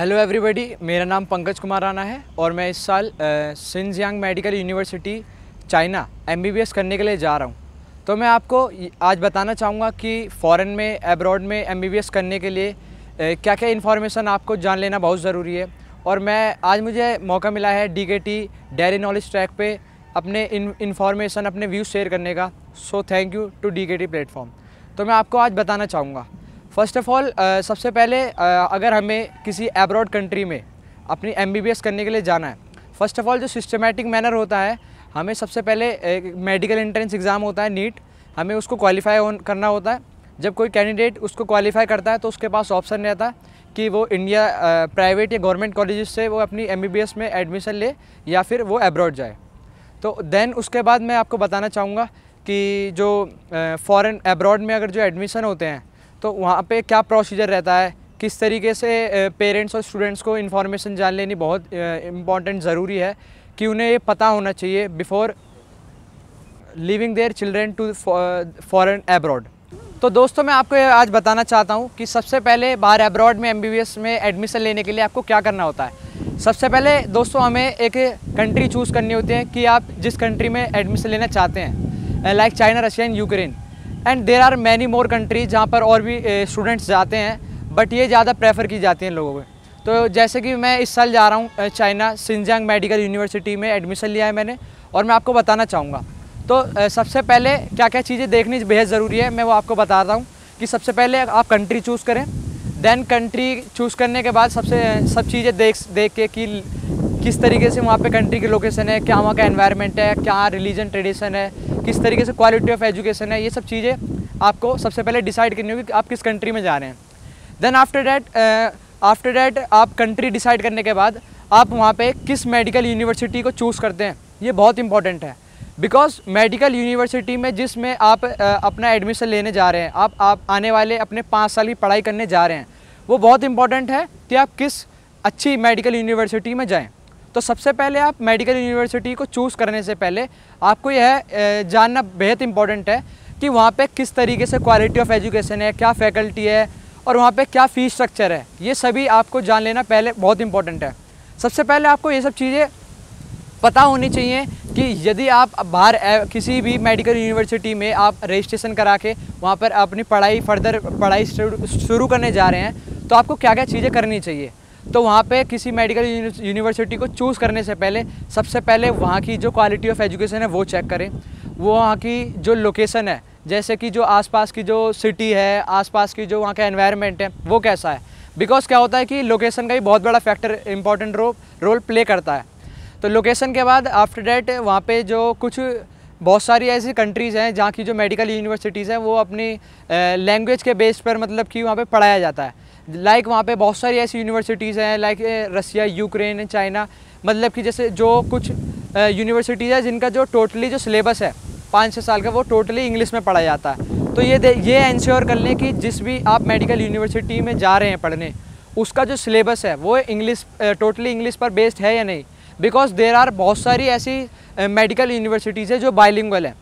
Hello everybody मेरा नाम पंकज कुमार राणा है और मैं इस साल Xinjiang medical university China MBBS करने के लिए जा रहा हूँ तो मैं आपको आज बताना चाहूँगा कि फ़ॉरेन में एब्रॉड में एमबीबीएस करने के लिए क्या क्या इन्फॉर्मेशन आपको जान लेना बहुत ज़रूरी है और मैं आज मुझे मौका मिला है D K T dairy knowledge track पर अपने इन्फॉर्मेशन अपने व्यूज़ शेयर करने का so thank you to D K T platform तो मैं आपको आज बताना चाहूँगा फ़र्स्ट ऑफ़ ऑल सबसे पहले uh, अगर हमें किसी एब्रॉड कंट्री में अपनी एम करने के लिए जाना है फ़र्स्ट ऑफ़ ऑल जो सिस्टमेटिक मैनर होता है हमें सबसे पहले एक मेडिकल एंट्रेंस एग्ज़ाम होता है नीट हमें उसको क्वालिफाई करना होता है जब कोई कैंडिडेट उसको क्वालिफाई करता है तो उसके पास ऑप्शन रहता है कि वो इंडिया प्राइवेट uh, या गवर्नमेंट कॉलेज से वो अपनी एम में एडमिशन ले या फिर वो एब्रॉड जाए तो देन उसके बाद मैं आपको बताना चाहूँगा कि जो फ़ॉरेन uh, एब्रॉड में अगर जो एडमिशन होते हैं तो वहाँ पे क्या प्रोसीजर रहता है किस तरीके से पेरेंट्स और स्टूडेंट्स को इन्फॉर्मेशन जान लेनी बहुत इम्पॉर्टेंट ज़रूरी है कि उन्हें ये पता होना चाहिए before leaving their children to foreign abroad तो दोस्तों मैं आपको आज बताना चाहता हूँ कि सबसे पहले बाहर एब्रॉड में एम में एडमिशन लेने के लिए आपको क्या करना होता है सबसे पहले दोस्तों हमें एक कंट्री चूज़ करनी होती है कि आप जिस कंट्री में एडमिशन लेना चाहते हैं like China Russia and Ukraine and there are many more country जहाँ पर और भी स्टूडेंट्स जाते हैं बट ये ज़्यादा प्रेफर की जाती हैं लोगों को तो जैसे कि मैं इस साल जा रहा हूँ चाइना सिंजांग मेडिकल यूनिवर्सिटी में एडमिशन लिया है मैंने और मैं आपको बताना चाहूँगा तो सबसे पहले क्या क्या चीज़ें देखनी बेहद ज़रूरी है मैं वो आपको बता रहा हूँ कि सबसे पहले आप कंट्री चूज़ करें देन कंट्री चूज़ करने के बाद सबसे सब चीज़ें देख देख के कि किस तरीके से वहाँ पे कंट्री की लोकेशन है क्या वहाँ का एनवायरनमेंट है क्या रिलीजन ट्रेडिशन है किस तरीके से क्वालिटी ऑफ एजुकेशन है ये सब चीज़ें आपको सबसे पहले डिसाइड करनी होगी कि आप किस कंट्री में जा रहे हैं then after that after that आप कंट्री डिसाइड करने के बाद आप वहाँ पे किस मेडिकल यूनिवर्सिटी को चूज़ करते हैं ये बहुत इंपॉर्टेंट है बिकॉज मेडिकल यूनिवर्सिटी में जिसमें आप आ, अपना एडमिशन लेने जा रहे हैं आप आप आने वाले अपने पाँच साल की पढ़ाई करने जा रहे हैं वो बहुत इंपॉर्टेंट है कि आप किस अच्छी मेडिकल यूनिवर्सिटी में जाएँ तो सबसे पहले आप मेडिकल यूनिवर्सिटी को चूज़ करने से पहले आपको यह जानना बेहद इंपॉर्टेंट है कि वहाँ पे किस तरीके से क्वालिटी ऑफ एजुकेशन है क्या फैकल्टी है और वहाँ पे क्या फ़ीस स्ट्रक्चर है ये सभी आपको जान लेना पहले बहुत इंपॉर्टेंट है सबसे पहले आपको ये सब चीज़ें पता होनी चाहिए कि यदि आप बाहर किसी भी मेडिकल यूनिवर्सिटी में आप रजिस्ट्रेशन करा के वहाँ पर अपनी पढ़ाई फर्दर पढ़ाई शुरू करने जा रहे हैं तो आपको क्या क्या चीज़ें करनी चाहिए तो वहाँ पे किसी मेडिकल यूनिवर्सिटी को चूज़ करने से पहले सबसे पहले वहाँ की जो क्वालिटी ऑफ एजुकेशन है वो चेक करें वो वहाँ की जो लोकेशन है जैसे कि जो आसपास की जो सिटी है आसपास की जो वहाँ का एनवायरनमेंट है वो कैसा है बिकॉज क्या होता है कि लोकेशन का भी बहुत बड़ा factor important ro role play करता है तो लोकेशन के बाद आफ्टर डैट वहाँ पे जो कुछ बहुत सारी ऐसी कंट्रीज़ हैं जहाँ की जो मेडिकल यूनिवर्सिटीज़ हैं वो अपनी लैंग्वेज के बेस पर मतलब कि वहाँ पे पढ़ाया जाता है लाइक वहाँ पे बहुत सारी ऐसी यूनिवर्सिटीज़ हैं लाइक रसिया यूक्रेन चाइना मतलब कि जैसे जो कुछ यूनिवर्सिटीज़ है जिनका जो टोटली जो सिलेबस है पाँच छः साल का वो टोटली इंग्लिश में पढ़ा जाता है तो ये ये इंश्योर कर लें कि जिस भी आप मेडिकल यूनिवर्सिटी में जा रहे हैं पढ़ने उसका जो सिलेबस है वो इंग्लिश टोटली इंग्लिश पर बेस्ड है या नहीं बिकॉज देर आर बहुत सारी ऐसी मेडिकल यूनिवर्सिटीज़ है जो बाइलिंगल हैं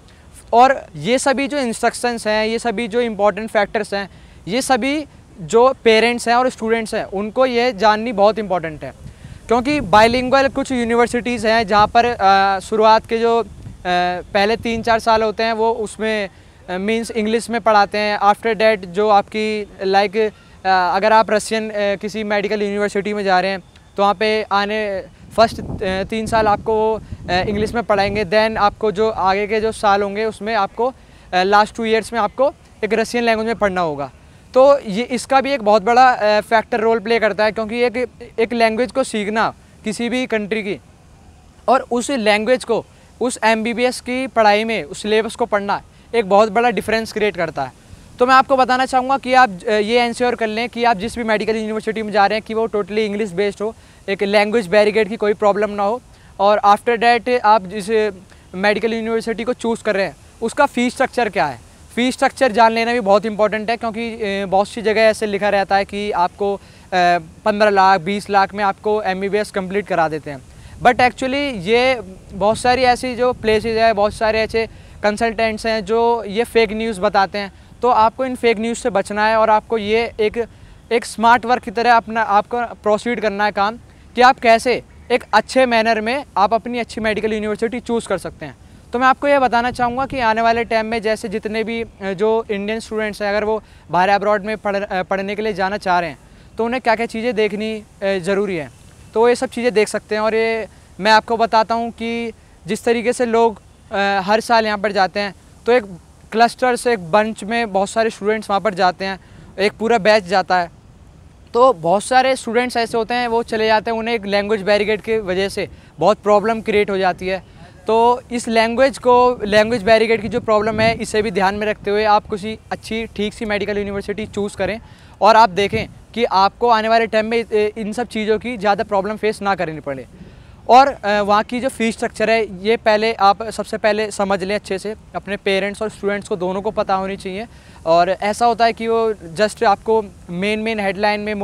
और ये सभी जो इंस्ट्रक्शंस हैं ये सभी जो इम्पोर्टेंट फैक्टर्स हैं ये सभी जो पेरेंट्स हैं और स्टूडेंट्स हैं उनको ये जाननी बहुत इंपॉर्टेंट है क्योंकि बाइलिंगल कुछ यूनिवर्सिटीज़ हैं जहाँ पर शुरुआत के जो पहले तीन चार साल होते हैं वो उसमें मीन्स इंग्लिश में पढ़ाते हैं आफ्टर डैट जो आपकी लाइक like, अगर आप रशियन किसी मेडिकल यूनिवर्सिटी में जा रहे हैं तो वहाँ पे आने फर्स्ट तीन साल आपको वो इंग्लिश में पढ़ाएंगे दैन आपको जो आगे के जो साल होंगे उसमें आपको लास्ट टू ईयर्स में आपको एक रशियन लैंग्वेज में पढ़ना होगा तो ये इसका भी एक बहुत बड़ा फैक्टर रोल प्ले करता है क्योंकि एक एक लैंग्वेज को सीखना किसी भी कंट्री की और उस लैंग्वेज को उस एम की पढ़ाई में उस सिलेबस को पढ़ना एक बहुत बड़ा डिफरेंस क्रिएट करता है तो मैं आपको बताना चाहूँगा कि आप ये इंश्योर कर लें कि आप जिस भी मेडिकल यूनिवर्सिटी में जा रहे हैं कि वो टोटली इंग्लिश बेस्ड हो एक लैंग्वेज बैरिकेड की कोई प्रॉब्लम ना हो और आफ्टर डैट आप जिस मेडिकल यूनिवर्सिटी को चूज़ कर रहे हैं उसका फ़ीस स्ट्रक्चर क्या है फ़ी स्ट्रक्चर जान लेना भी बहुत इंपॉर्टेंट है क्योंकि बहुत सी जगह ऐसे लिखा रहता है कि आपको पंद्रह लाख बीस लाख में आपको एम बी करा देते हैं बट एक्चुअली ये बहुत सारी ऐसी जो प्लेसेज है बहुत सारे ऐसे कंसल्टेंट्स हैं जो ये फेक न्यूज़ बताते हैं तो आपको इन फेक न्यूज़ से बचना है और आपको ये एक एक स्मार्ट वर्क की तरह अपना आपको प्रोसीड करना है काम कि आप कैसे एक अच्छे मैनर में आप अपनी अच्छी मेडिकल यूनिवर्सिटी चूज़ कर सकते हैं तो मैं आपको यह बताना चाहूँगा कि आने वाले टाइम में जैसे जितने भी जो इंडियन स्टूडेंट्स हैं अगर वो बाहर अब्रॉड में पढ़ पढ़ने के लिए जाना चाह रहे हैं तो उन्हें क्या क्या चीज़ें देखनी ज़रूरी है तो ये सब चीज़ें देख सकते हैं और ये मैं आपको बताता हूँ कि जिस तरीके से लोग हर साल यहाँ पर जाते हैं तो एक क्लस्टर से एक बंच में बहुत सारे स्टूडेंट्स वहाँ पर जाते हैं एक पूरा बैच जाता है तो बहुत सारे स्टूडेंट्स ऐसे होते हैं वो चले जाते हैं उन्हें एक लैंग्वेज बैरिकेड की वजह से बहुत प्रॉब्लम क्रिएट हो जाती है तो इस लैंग्वेज को लैंग्वेज बैरिकेड की जो प्रॉब्लम है इसे भी ध्यान में रखते हुए आप कुछ अच्छी ठीक सी मेडिकल यूनिवर्सिटी चूज़ करें और आप देखें कि आपको आने वाले टाइम में इन सब चीज़ों की ज़्यादा प्रॉब्लम फेस ना करनी पड़े और वहाँ की जो फ़ीस स्ट्रक्चर है ये पहले आप सबसे पहले समझ लें अच्छे से अपने पेरेंट्स और स्टूडेंट्स को दोनों को पता होनी चाहिए और ऐसा होता है कि वो जस्ट आपको मेन मेन हेडलाइन में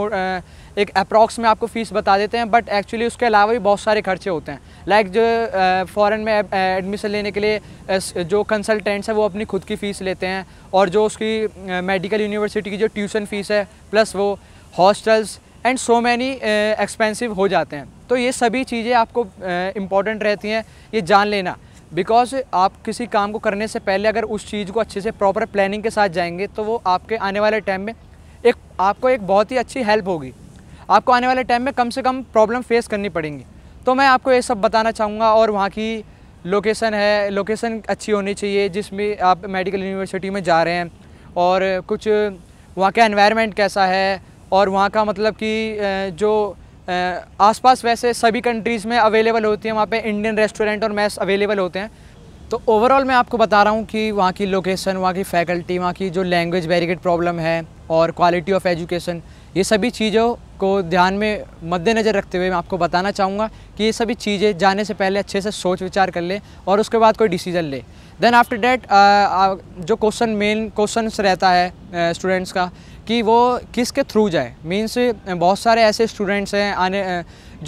एक अप्रॉक्स में आपको फ़ीस बता देते हैं बट एक्चुअली उसके अलावा भी बहुत सारे खर्चे होते हैं लाइक like जो फ़ॉरन में एडमिशन लेने के लिए जो कंसल्टेंट्स हैं वो अपनी खुद की फ़ीस लेते हैं और जो उसकी मेडिकल यूनिवर्सिटी की जो ट्यूशन फ़ीस है प्लस वो hostels and so many expensive हो जाते हैं तो ये सभी चीज़ें आपको इम्पॉर्टेंट रहती हैं ये जान लेना बिकॉज आप किसी काम को करने से पहले अगर उस चीज़ को अच्छे से प्रॉपर प्लानिंग के साथ जाएंगे तो वो आपके आने वाले टाइम में एक आपको एक बहुत ही अच्छी हेल्प होगी आपको आने वाले टाइम में कम से कम प्रॉब्लम फेस करनी पड़ेंगी तो मैं आपको ये सब बताना चाहूँगा और वहाँ की लोकेशन है लोकेशन अच्छी होनी चाहिए जिसमें आप मेडिकल यूनिवर्सिटी में जा रहे हैं और कुछ वहाँ का एनवायरनमेंट कैसा है और वहाँ का मतलब कि जो आसपास वैसे सभी कंट्रीज़ में अवेलेबल होती हैं वहाँ पे इंडियन रेस्टोरेंट और मैस अवेलेबल होते हैं तो ओवरऑल मैं आपको बता रहा हूँ कि वहाँ की लोकेशन वहाँ की फ़ैकल्टी वहाँ की जो लैंग्वेज बैरिकेड प्रॉब्लम है और क्वालिटी ऑफ एजुकेशन ये सभी चीज़ों को ध्यान में मद्देनज़र रखते हुए मैं आपको बताना चाहूँगा कि ये सभी चीज़ें जाने से पहले अच्छे से सोच विचार कर लें और उसके बाद कोई डिसीज़न ले देन आफ्टर डैट जो क्वेश्चन मेन क्वेश्चन रहता है स्टूडेंट्स का कि वो किसके थ्रू जाए मीन्स बहुत सारे ऐसे स्टूडेंट्स हैं आने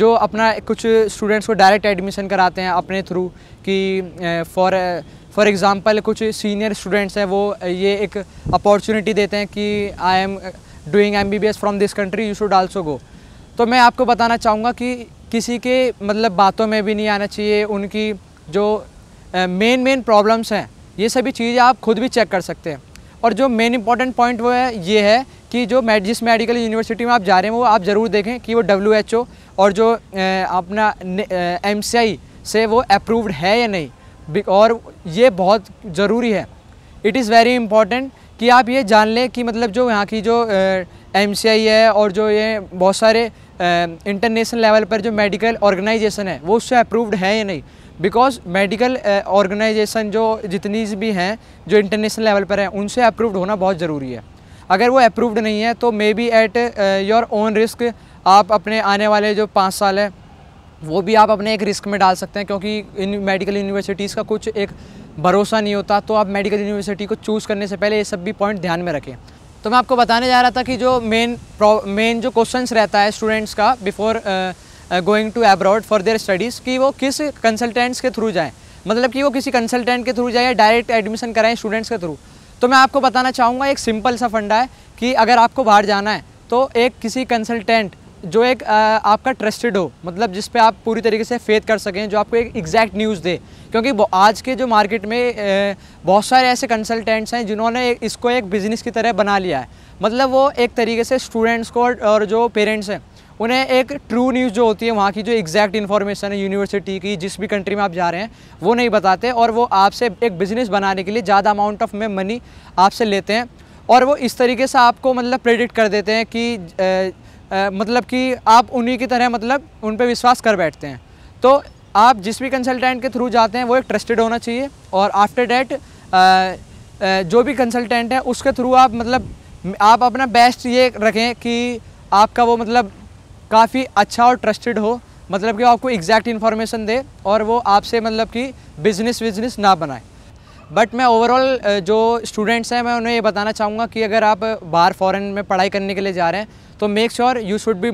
जो अपना कुछ स्टूडेंट्स को डायरेक्ट एडमिशन कराते हैं अपने थ्रू कि फॉर फॉर एग्ज़ाम्पल कुछ सीनियर स्टूडेंट्स हैं वो ये एक अपॉर्चुनिटी देते हैं कि I am doing M from this country you should also go तो मैं आपको बताना चाहूँगा कि किसी के मतलब बातों में भी नहीं आना चाहिए उनकी जो मेन मेन प्रॉब्लम्स हैं ये सभी चीज़ें आप खुद भी चेक कर सकते हैं और जो मेन इंपॉर्टेंट पॉइंट वो है ये है कि जो मेड जिस मेडिकल यूनिवर्सिटी में आप जा रहे हैं वो आप ज़रूर देखें कि वो डब्ल्यू और जो अपना एम से वो अप्रूव्ड है या नहीं और ये बहुत ज़रूरी है इट इज़ वेरी इम्पॉर्टेंट कि आप ये जान लें कि मतलब जो यहाँ की जो एम है और जो ये बहुत सारे इंटरनेशनल लेवल पर जो मेडिकल ऑर्गेनाइजेशन है वो उससे अप्रूव्ड है या नहीं बिकॉज मेडिकल ऑर्गेनाइजेशन जो जितनी भी हैं जो इंटरनेशनल लेवल पर हैं उनसे अप्रूव्ड होना बहुत ज़रूरी है अगर वो अप्रूव्ड नहीं है तो may be at your own risk आप अपने आने वाले जो पाँच साल है वो भी आप अपने एक रिस्क में डाल सकते हैं क्योंकि इन मेडिकल यूनिवर्सिटीज़ का कुछ एक भरोसा नहीं होता तो आप मेडिकल यूनिवर्सिटी को चूज़ करने से पहले ये सब भी पॉइंट ध्यान में रखें तो मैं आपको बताने जा रहा था कि जो मेन मेन जो क्वेश्चंस रहता है स्टूडेंट्स का before going to abroad for their studies कि वो किस कंसल्टेंट्स के थ्रू जाएँ मतलब कि वो किसी कंसल्टेंट के थ्रू जाए या डायरेक्ट एडमिशन कराएँ स्टूडेंट्स के थ्रू तो मैं आपको बताना चाहूँगा एक सिंपल सा फंडा है कि अगर आपको बाहर जाना है तो एक किसी कंसल्टेंट जो एक आपका ट्रस्टेड हो मतलब जिस पे आप पूरी तरीके से फेथ कर सकें जो आपको एक एग्जैक्ट न्यूज़ दे क्योंकि आज के जो मार्केट में बहुत सारे ऐसे कंसल्टेंट्स हैं जिन्होंने इसको एक बिज़नेस की तरह बना लिया है मतलब वो एक तरीके से स्टूडेंट्स को और जो पेरेंट्स हैं उन्हें एक ट्रू न्यूज़ जो होती है वहाँ की जो एग्जैक्ट इन्फॉर्मेशन है यूनिवर्सिटी की जिस भी कंट्री में आप जा रहे हैं वो नहीं बताते और वो आपसे एक बिज़नेस बनाने के लिए ज़्यादा अमाउंट ऑफ में मनी आपसे लेते हैं और वो इस तरीके से आपको मतलब प्रेडिक्ट कर देते हैं कि मतलब कि आप उन्हीं की तरह मतलब उन पर विश्वास कर बैठते हैं तो आप जिस भी कंसल्टेंट के थ्रू जाते हैं वो एक ट्रस्टेड होना चाहिए और आफ्टर डैट जो भी कंसल्टेंट है उसके थ्रू आप मतलब आप अपना बेस्ट ये रखें कि आपका वो मतलब काफ़ी अच्छा और ट्रस्टेड हो मतलब कि आपको एग्जैक्ट इन्फॉर्मेशन दे और वो आपसे मतलब कि बिजनेस विजनेस ना बनाए बट मैं ओवरऑल जो स्टूडेंट्स हैं मैं उन्हें ये बताना चाहूँगा कि अगर आप बाहर फॉरेन में पढ़ाई करने के लिए जा रहे हैं तो make sure you should be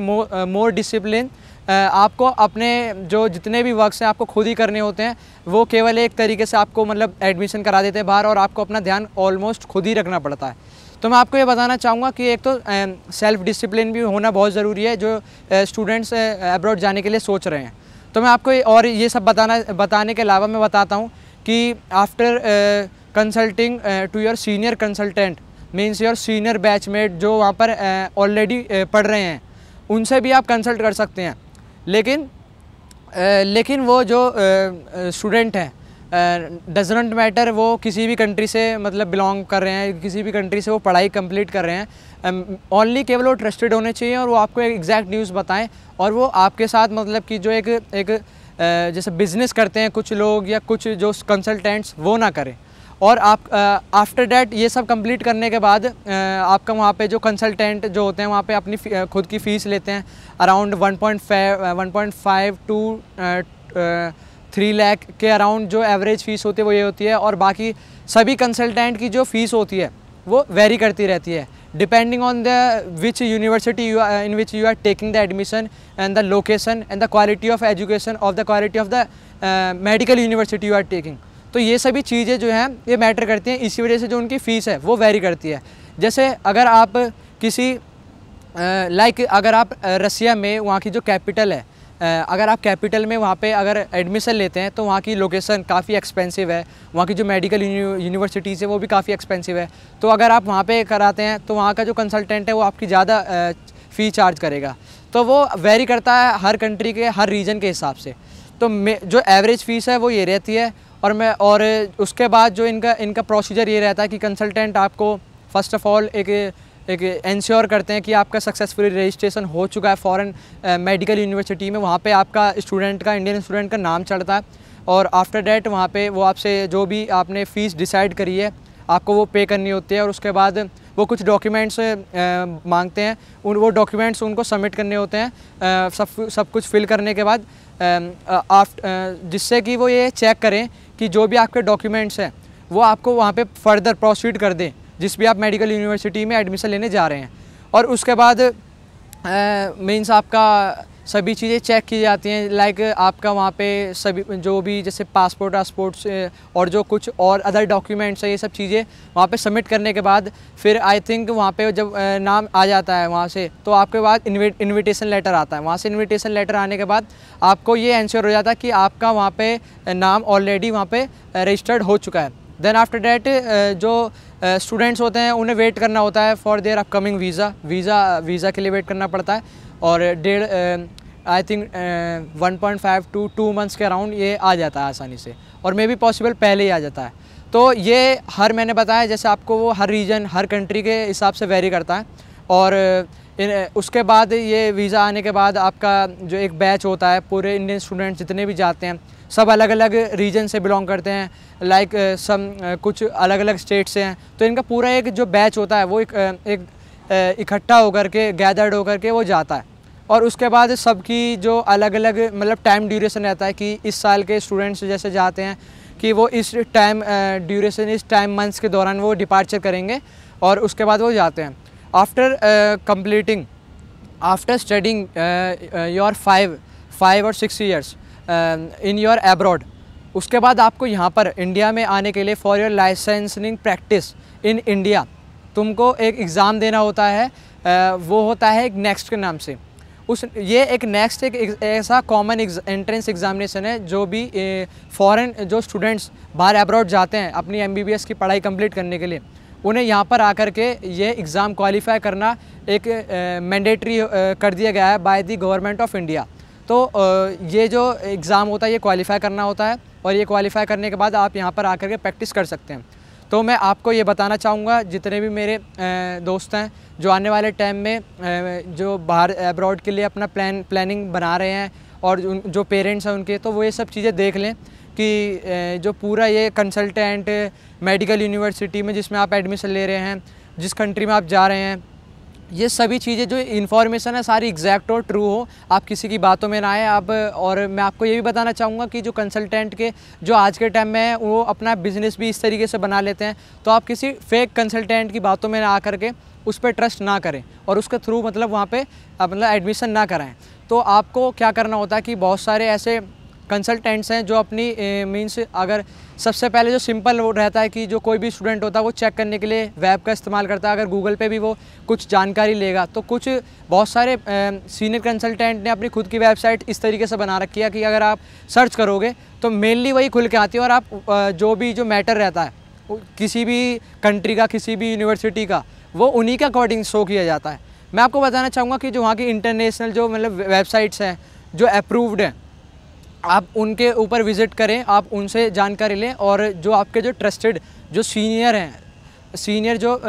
more discipline आपको अपने जो जितने भी वर्क्स हैं आपको खुद ही करने होते हैं वो केवल एक तरीके से आपको मतलब एडमिशन करा देते हैं बाहर और आपको अपना ध्यान ऑलमोस्ट खुद ही रखना पड़ता है तो मैं आपको ये बताना चाहूँगा कि एक तो सेल्फ़ um, डिसिप्लिन भी होना बहुत ज़रूरी है जो स्टूडेंट्स uh, अब्रॉड uh, जाने के लिए सोच रहे हैं तो मैं आपको और ये सब बताना बताने के अलावा मैं बताता हूँ कि after consulting to your senior consultant means your senior batchmate जो वहाँ पर ऑलरेडी पढ़ रहे हैं उनसे भी आप कंसल्ट कर सकते हैं लेकिन आ, लेकिन वो जो स्टूडेंट हैं डजनट मैटर वो किसी भी कंट्री से मतलब बिलोंग कर रहे हैं किसी भी कंट्री से वो पढ़ाई कंप्लीट कर रहे हैं ओनली केवल वो ट्रस्टेड होने चाहिए और वो आपको एक एग्जैक्ट न्यूज़ बताएं और वो आपके साथ मतलब कि जो एक एक जैसे बिज़नेस करते हैं कुछ लोग या कुछ जो कंसल्टेंट्स वो ना करें और आप आफ्टर डैट ये सब कंप्लीट करने के बाद आपका वहाँ पे जो कंसल्टेंट जो होते हैं वहाँ पे अपनी खुद की फ़ीस लेते हैं around one point one point five to three lakh के अराउंड जो एवरेज फ़ीस होती है वो ये होती है और बाकी सभी कंसल्टेंट की जो फ़ीस होती है वो वेरी करती रहती है depending on the which university you in which you are taking the admission and the location and the quality of education of the quality of the medical university you are taking तो ये सभी चीज़ें जो हैं ये matter करती हैं इसी वजह से जो उनकी फ़ीस है वो वेरी करती है जैसे अगर आप किसी लाइक अगर आप रसिया में वहाँ की जो कैपिटल है अगर आप कैपिटल में वहाँ पे अगर एडमिशन लेते हैं तो वहाँ की लोकेशन काफ़ी एक्सपेंसिव है वहाँ की जो मेडिकल यूनिवर्सिटीज़ है वो भी काफ़ी एक्सपेंसिव है तो अगर आप वहाँ पे कराते हैं तो वहाँ का जो कंसल्टेंट है वो आपकी ज़्यादा फ़ी चार्ज करेगा तो वो वेरी करता है हर कंट्री के हर रीजन के हिसाब से तो जो एवरेज फ़ीस है वो ये रहती है और मैं और उसके बाद जो इनका इनका प्रोसीजर ये रहता है कि कंसल्टेंट आपको फ़र्स्ट ऑफ़ ऑल एक एक इंश्योर करते हैं कि आपका सक्सेसफुली रजिस्ट्रेशन हो चुका है फॉरेन मेडिकल यूनिवर्सिटी में वहाँ पे आपका स्टूडेंट का इंडियन स्टूडेंट का नाम चढ़ता है और आफ्टर डैट वहाँ पे वो आपसे जो भी आपने फ़ीस डिसाइड करी है आपको वो पे करनी होती है और उसके बाद वो कुछ डॉक्यूमेंट्स मांगते हैं उन वो डॉक्यूमेंट्स उनको सबमिट करने होते हैं सब सब कुछ फिल करने के बाद जिससे कि वो ये चेक करें कि जो भी आपके डॉक्यूमेंट्स हैं वो आपको वहाँ पे फर्दर प्रोसीड कर दें जिस भी आप मेडिकल यूनिवर्सिटी में एडमिशन लेने जा रहे हैं और उसके बाद मीन्स आपका सभी चीज़ें चेक की जाती हैं लाइक आपका वहाँ पे सभी जो भी जैसे पासपोर्ट वासपोर्ट और जो कुछ और अदर डॉक्यूमेंट्स हैं ये सब चीज़ें वहाँ पे सबमिट करने के बाद फिर आई थिंक वहाँ पे जब नाम आ जाता है वहाँ से तो आपके बाद इनविटेशन लेटर आता है वहाँ से इन्विटेशन लेटर आने के बाद आपको ये एंश्योर हो जाता है कि आपका वहाँ पर नाम ऑलरेडी वहाँ पर रजिस्टर्ड हो चुका है देन आफ्टर डैट जो स्टूडेंट्स होते हैं उन्हें वेट करना होता है for their upcoming visa visa visa के लिए वेट करना पड़ता है और डेढ़ I think one point five to two months के अराउंड ये आ जाता है आसानी से और मे बी पॉसिबल पहले ही आ जाता है तो ये हर मैंने बताया जैसे आपको वो हर रीजन हर कंट्री के हिसाब से वेरी करता है और इन, उसके बाद ये वीज़ा आने के बाद आपका जो एक बैच होता है पूरे इंडियन स्टूडेंट जितने भी जाते हैं सब अलग अलग रीजन से बिलोंग करते हैं लाइक like, सब कुछ अलग अलग स्टेट से हैं तो इनका पूरा एक जो बैच होता है वो एक इकट्ठा होकर के गैदर्ड होकर के वो जाता है और उसके बाद सबकी जो अलग अलग मतलब टाइम ड्यूरेशन रहता है कि इस साल के स्टूडेंट्स जैसे जाते हैं कि वो इस टाइम ड्यूरेशन इस टाइम मंथ्स के दौरान वो डिपार्चर करेंगे और उसके बाद वो जाते हैं after completing after studying your five five और six years in your abroad उसके बाद आपको यहाँ पर इंडिया में आने के लिए for your licensing practice in India तुमको एक एग्ज़ाम देना होता है वो होता है एक नेक्स्ट के नाम से उस ये एक नेक्स्ट एक ऐसा कॉमन एंट्रेंस एग्जामिनेशन है जो भी फॉरेन जो स्टूडेंट्स बाहर अब्रॉड जाते हैं अपनी एमबीबीएस की पढ़ाई कंप्लीट करने के लिए उन्हें यहाँ पर आकर के ये एग्ज़ाम क्वालिफाई करना एक मैंडेटरी कर दिया गया है by the government of India तो ये जो एग्ज़ाम होता है ये क्वालिफाई करना होता है और ये क्वालिफाई करने के बाद आप यहाँ पर आकर के प्रैक्टिस कर सकते हैं तो मैं आपको ये बताना चाहूँगा जितने भी मेरे दोस्त हैं जो आने वाले टाइम में जो बाहर एब्रॉड के लिए अपना प्लान प्लानिंग बना रहे हैं और जो पेरेंट्स हैं उनके तो वो ये सब चीज़ें देख लें कि जो पूरा ये कंसल्टेंट मेडिकल यूनिवर्सिटी में जिसमें आप एडमिशन ले रहे हैं जिस कंट्री में आप जा रहे हैं ये सभी चीज़ें जो इन्फॉर्मेशन है सारी एग्जैक्ट और ट्रू हो आप किसी की बातों में ना आए आप और मैं आपको ये भी बताना चाहूँगा कि जो कंसल्टेंट के जो आज के टाइम में वो अपना बिजनेस भी इस तरीके से बना लेते हैं तो आप किसी फेक कंसल्टेंट की बातों में ना आ करके उस पर ट्रस्ट ना करें और उसके थ्रू मतलब वहाँ पर मतलब एडमिशन ना कराएँ तो आपको क्या करना होता है कि बहुत सारे ऐसे कंसल्टेंट्स हैं जो अपनी मीन्स अगर सबसे पहले जो सिंपल वो रहता है कि जो कोई भी स्टूडेंट होता है वो चेक करने के लिए वेब का इस्तेमाल करता है अगर गूगल पे भी वो कुछ जानकारी लेगा तो कुछ बहुत सारे सीनियर कंसल्टेंट ने अपनी खुद की वेबसाइट इस तरीके से बना रखी है कि अगर आप सर्च करोगे तो मेनली वही खुल के आती है और आप जो भी जो मैटर रहता है किसी भी कंट्री का किसी भी यूनिवर्सिटी का वो उन्हीं के अकॉर्डिंग शो किया जाता है मैं आपको बताना चाहूँगा कि जो वहाँ की इंटरनेशनल जो मतलब वेबसाइट्स हैं जो अप्रूव्ड हैं आप उनके ऊपर विज़िट करें आप उनसे जानकारी लें और जो आपके जो ट्रस्टेड जो सीनियर हैं सीनियर जो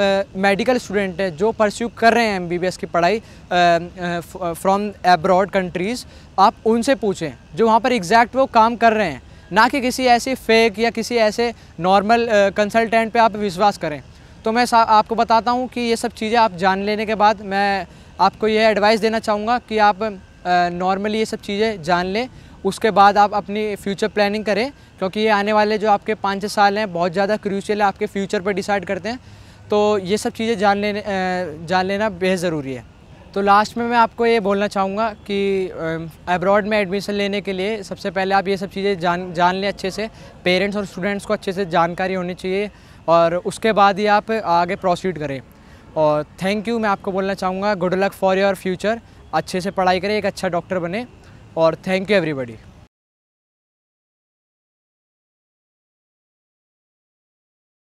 मेडिकल स्टूडेंट हैं जो परस्यू कर रहे हैं एमबीबीएस की पढ़ाई फ्रॉम एब्रॉड कंट्रीज़ आप उनसे पूछें जो वहाँ पर एग्जैक्ट वो काम कर रहे हैं ना कि किसी ऐसे फेक या किसी ऐसे नॉर्मल कंसल्टेंट पे आप विश्वास करें तो मैं आपको बताता हूँ कि ये सब चीज़ें आप जान लेने के बाद मैं आपको यह एडवाइस देना चाहूँगा कि आप नॉर्मली ये सब चीज़ें जान लें उसके बाद आप अपनी फ्यूचर प्लानिंग करें क्योंकि ये आने वाले जो आपके पाँच छः साल हैं बहुत ज़्यादा क्रूशियल है आपके फ्यूचर पर डिसाइड करते हैं तो ये सब चीज़ें जान लेने जान लेना बेहद ज़रूरी है तो लास्ट में मैं आपको ये बोलना चाहूँगा कि अब्रॉड में एडमिशन लेने के लिए सबसे पहले आप ये सब चीज़ें जान जान लें अच्छे से पेरेंट्स और स्टूडेंट्स को अच्छे से जानकारी होनी चाहिए और उसके बाद ही आप आगे प्रोसीड करें और थैंक यू मैं आपको बोलना चाहूँगा good luck for your future अच्छे से पढ़ाई करें एक अच्छा डॉक्टर बने or thank you everybody.